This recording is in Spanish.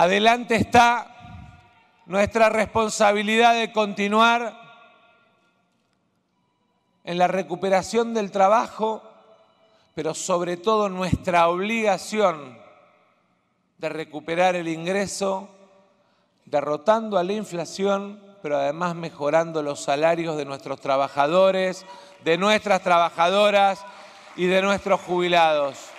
Adelante está nuestra responsabilidad de continuar en la recuperación del trabajo, pero sobre todo nuestra obligación de recuperar el ingreso, derrotando a la inflación, pero además mejorando los salarios de nuestros trabajadores, de nuestras trabajadoras y de nuestros jubilados.